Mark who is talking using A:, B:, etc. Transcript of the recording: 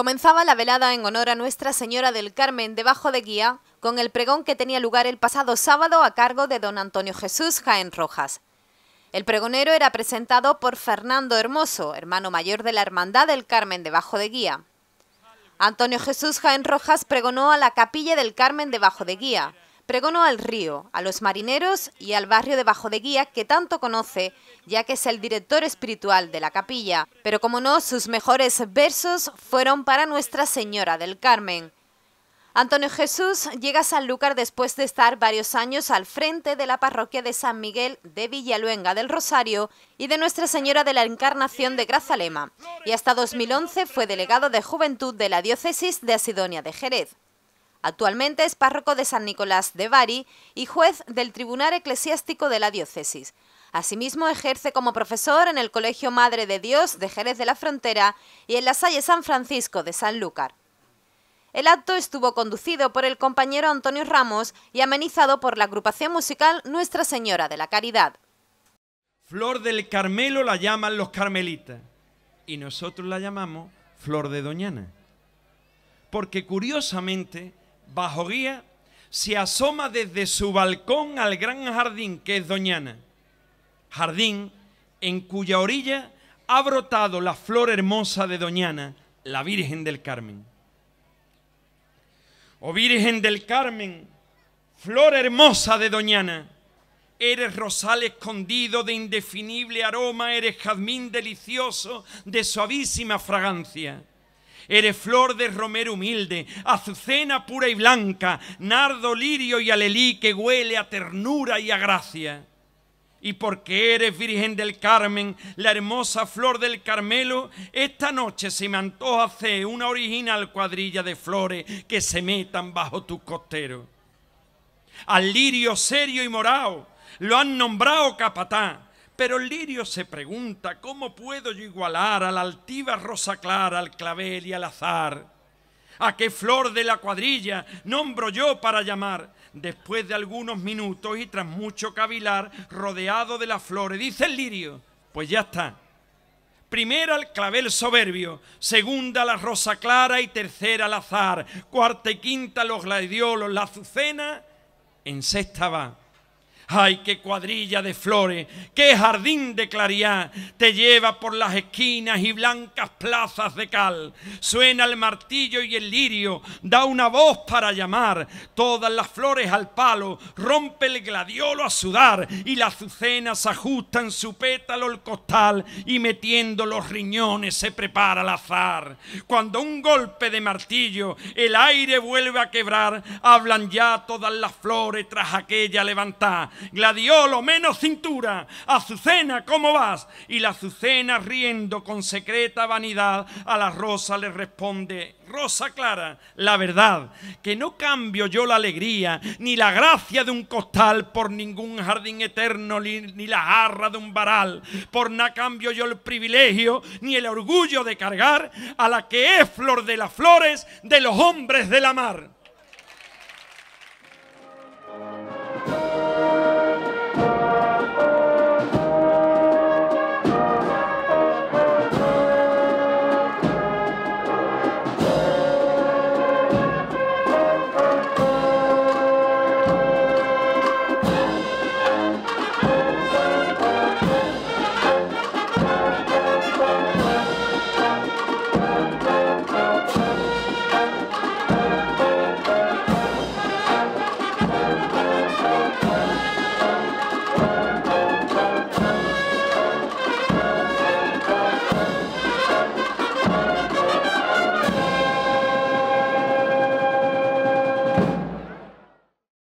A: Comenzaba la velada en honor a Nuestra Señora del Carmen debajo de guía con el pregón que tenía lugar el pasado sábado a cargo de don Antonio Jesús Jaén Rojas. El pregonero era presentado por Fernando Hermoso, hermano mayor de la Hermandad del Carmen debajo de guía. Antonio Jesús Jaén Rojas pregonó a la capilla del Carmen debajo de guía, pregonó al río, a los marineros y al barrio de Bajo de Guía que tanto conoce, ya que es el director espiritual de la capilla. Pero como no, sus mejores versos fueron para Nuestra Señora del Carmen. Antonio Jesús llega a Sanlúcar después de estar varios años al frente de la parroquia de San Miguel de Villaluenga del Rosario y de Nuestra Señora de la Encarnación de Grazalema, y hasta 2011 fue delegado de Juventud de la Diócesis de Asidonia de Jerez. Actualmente es párroco de San Nicolás de Bari y juez del Tribunal Eclesiástico de la Diócesis. Asimismo, ejerce como profesor en el Colegio Madre de Dios de Jerez de la Frontera y en la Salle San Francisco de Sanlúcar. El acto estuvo conducido por el compañero Antonio Ramos y amenizado por la agrupación musical Nuestra Señora de la Caridad.
B: Flor del Carmelo la llaman los carmelitas y nosotros la llamamos Flor de Doñana. Porque curiosamente bajo guía, se asoma desde su balcón al gran jardín que es Doñana. Jardín en cuya orilla ha brotado la flor hermosa de Doñana, la Virgen del Carmen. Oh Virgen del Carmen, flor hermosa de Doñana, eres rosal escondido de indefinible aroma, eres jazmín delicioso de suavísima fragancia eres flor de romero humilde, azucena pura y blanca, nardo, lirio y alelí que huele a ternura y a gracia. Y porque eres Virgen del Carmen, la hermosa flor del Carmelo, esta noche se me antoja hacer una original cuadrilla de flores que se metan bajo tus costeros. Al lirio serio y morao lo han nombrado capatá pero el Lirio se pregunta, ¿cómo puedo yo igualar a la altiva rosa clara, al clavel y al azar? ¿A qué flor de la cuadrilla nombro yo para llamar? Después de algunos minutos y tras mucho cavilar, rodeado de las flores, dice el lirio, pues ya está. Primera el clavel soberbio, segunda la rosa clara y tercera el azar, cuarta y quinta los gladiolos, la azucena, en sexta va Ay, qué cuadrilla de flores, qué jardín de claridad te lleva por las esquinas y blancas plazas de cal. Suena el martillo y el lirio, da una voz para llamar, todas las flores al palo, rompe el gladiolo a sudar y la azucena se en su pétalo el costal y metiendo los riñones se prepara al azar. Cuando un golpe de martillo el aire vuelve a quebrar, hablan ya todas las flores tras aquella levantada gladiolo menos cintura, Azucena, ¿cómo vas? Y la Azucena, riendo con secreta vanidad, a la rosa le responde, Rosa Clara, la verdad, que no cambio yo la alegría, ni la gracia de un costal por ningún jardín eterno, ni, la jarra de un varal, por nada cambio yo el privilegio, ni el orgullo de cargar a la que es flor de las flores de los hombres de la mar.